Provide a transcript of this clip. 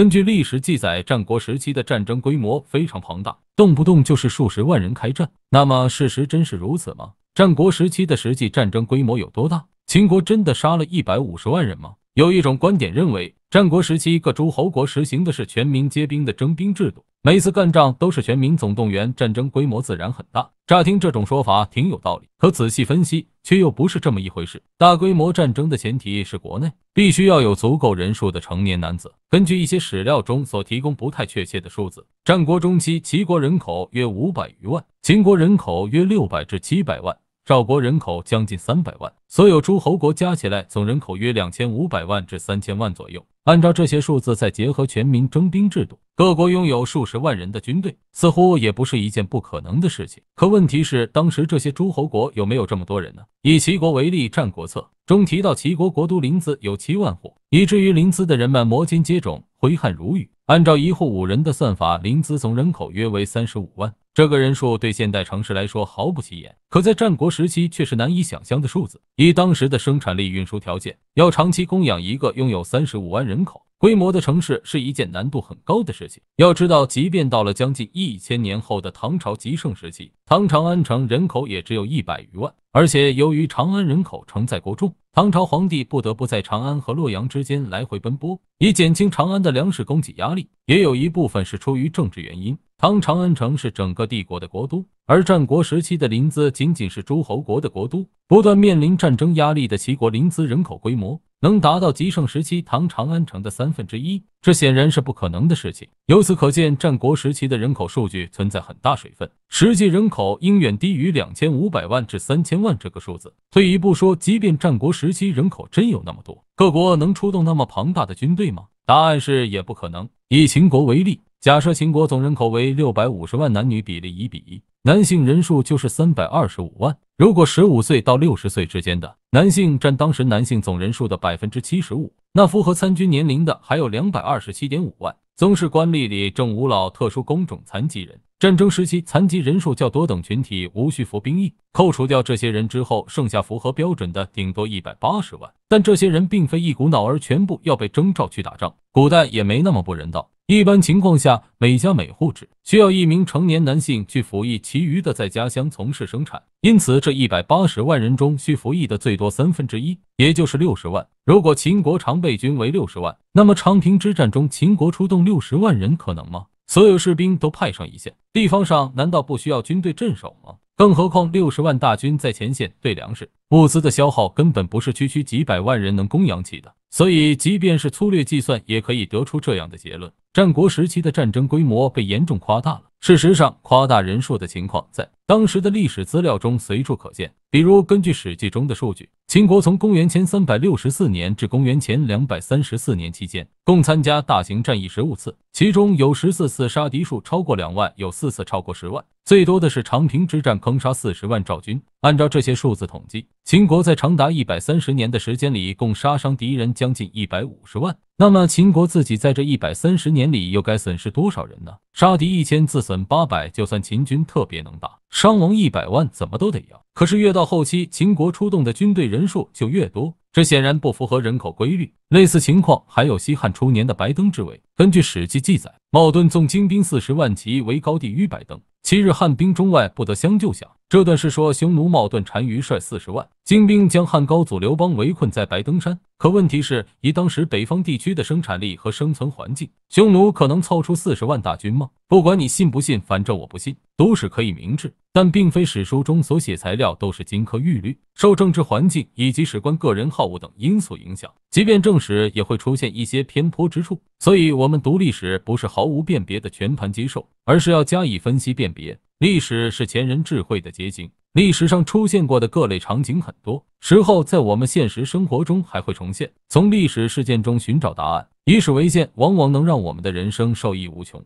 根据历史记载，战国时期的战争规模非常庞大，动不动就是数十万人开战。那么，事实真是如此吗？战国时期的实际战争规模有多大？秦国真的杀了一百五十万人吗？有一种观点认为，战国时期各诸侯国实行的是全民皆兵的征兵制度。每次干仗都是全民总动员，战争规模自然很大。乍听这种说法挺有道理，可仔细分析却又不是这么一回事。大规模战争的前提是国内必须要有足够人数的成年男子。根据一些史料中所提供不太确切的数字，战国中期齐国人口约五百余万，秦国人口约六百至七百万。赵国人口将近三百万，所有诸侯国加起来总人口约两千五百万至三千万左右。按照这些数字，再结合全民征兵制度，各国拥有数十万人的军队，似乎也不是一件不可能的事情。可问题是，当时这些诸侯国有没有这么多人呢？以齐国为例，《战国策》中提到，齐国国都临淄有七万户，以至于临淄的人们摩肩接踵，挥汗如雨。按照一户五人的算法，临淄总人口约为三十五万。这个人数对现代城市来说毫不起眼，可在战国时期却是难以想象的数字。以当时的生产力、运输条件，要长期供养一个拥有三十五万人口。规模的城市是一件难度很高的事情。要知道，即便到了将近一千年后的唐朝极盛时期，唐长安城人口也只有一百余万。而且，由于长安人口承载过重，唐朝皇帝不得不在长安和洛阳之间来回奔波，以减轻长安的粮食供给压力。也有一部分是出于政治原因。唐长安城是整个帝国的国都，而战国时期的临淄仅仅是诸侯国的国都。不断面临战争压力的齐国临淄人口规模。能达到极盛时期唐长安城的三分之一，这显然是不可能的事情。由此可见，战国时期的人口数据存在很大水分，实际人口应远低于两千五百万至三千万这个数字。退一步说，即便战国时期人口真有那么多，各国能出动那么庞大的军队吗？答案是也不可能。以秦国为例，假设秦国总人口为六百五十万，男女比例一比一，男性人数就是三百二十五万。如果十五岁到六十岁之间的男性占当时男性总人数的百分之七十五，那符合参军年龄的还有两百二十七点五万。宗室、官吏里、正五老、特殊工种、残疾人、战争时期残疾人数较多等群体无需服兵役。扣除掉这些人之后，剩下符合标准的顶多一百八十万。但这些人并非一股脑儿全部要被征召去打仗，古代也没那么不人道。一般情况下，每家每户只需要一名成年男性去服役，其余的在家乡从事生产。因此，这一百八十万人中需服役的最多三分之一，也就是六十万。如果秦国常备军为六十万，那么长平之战中秦国出动六十万人可能吗？所有士兵都派上一线，地方上难道不需要军队镇守吗？更何况六十万大军在前线对粮食、物资的消耗根本不是区区几百万人能供养起的。所以，即便是粗略计算，也可以得出这样的结论。战国时期的战争规模被严重夸大了。事实上，夸大人数的情况在当时的历史资料中随处可见。比如，根据《史记》中的数据，秦国从公元前三百六十四年至公元前两百三十四年期间，共参加大型战役十五次，其中有十四次杀敌数超过两万，有四次超过十万。最多的是长平之战，坑杀四十万赵军。按照这些数字统计，秦国在长达一百三十年的时间里，共杀伤敌人将近一百五十万。那么，秦国自己在这一百三十年里又该损失多少人呢？杀敌一千，自损八百，就算秦军特别能打。伤亡一百万，怎么都得要。可是越到后期，秦国出动的军队人数就越多，这显然不符合人口规律。类似情况还有西汉初年的白登之围。根据《史记》记载，茂顿纵精兵四十万骑围高地于白登，七日汉兵中外不得相救饷。这段是说，匈奴冒顿单于率四十万精兵，将汉高祖刘邦围困在白登山。可问题是，以当时北方地区的生产力和生存环境，匈奴可能凑出四十万大军吗？不管你信不信，反正我不信。读史可以明智，但并非史书中所写材料都是金科玉律，受政治环境以及史官个人好恶等因素影响，即便正史也会出现一些偏颇之处。所以，我们读历史不是毫无辨别的全盘接受，而是要加以分析辨别。历史是前人智慧的结晶，历史上出现过的各类场景很多，时候在我们现实生活中还会重现。从历史事件中寻找答案，以史为鉴，往往能让我们的人生受益无穷。